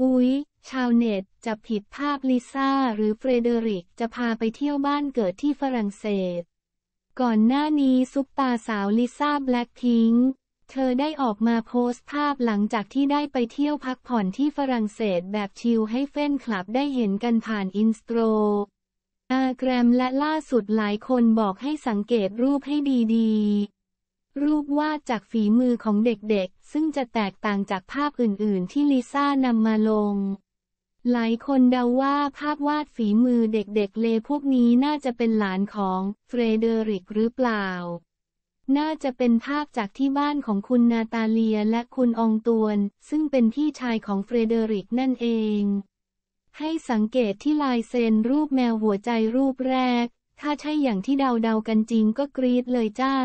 อุ๊ยชาวเน็ตจะผิดภาพลิซ่าหรือเฟรเดริกจะพาไปเที่ยวบ้านเกิดที่ฝรั่งเศส ก่อนหน้านี้ซุปตาสาวลิซ่าแบล็คพิงเธอได้ออกมาโพสต์ภาพหลังจากที่ได้ไปเที่ยวพักผ่อนที่ฝรั่งเศสแบบชิลให้แฟนคลับได้เห็นกันผ่านอินสตรอาแกรมและล่าสุดหลายคนบอกให้สังเกตรูปให้ดี ๆรูปวาดจากฝีมือของเด็กๆ ซึ่งจะแตกต่างจากภาพอื่นๆ ที่ลิซ่านำมาลง หลายคนเดาว่าภาพวาดฝีมือเด็กๆ เลพวกนี้น่าจะเป็นหลานของเฟรเดริกหรือเปล่า น่าจะเป็นภาพจากที่บ้านของคุณนาตาเลียและคุณองตวน ซึ่งเป็นพี่ชายของเฟรเดริกนั่นเอง ให้สังเกตที่ลายเซ็นรูปแมวหัวใจรูปแรก ถ้าใช่อย่างที่เดาๆกันจริงก็กรี๊ดเลยจ้า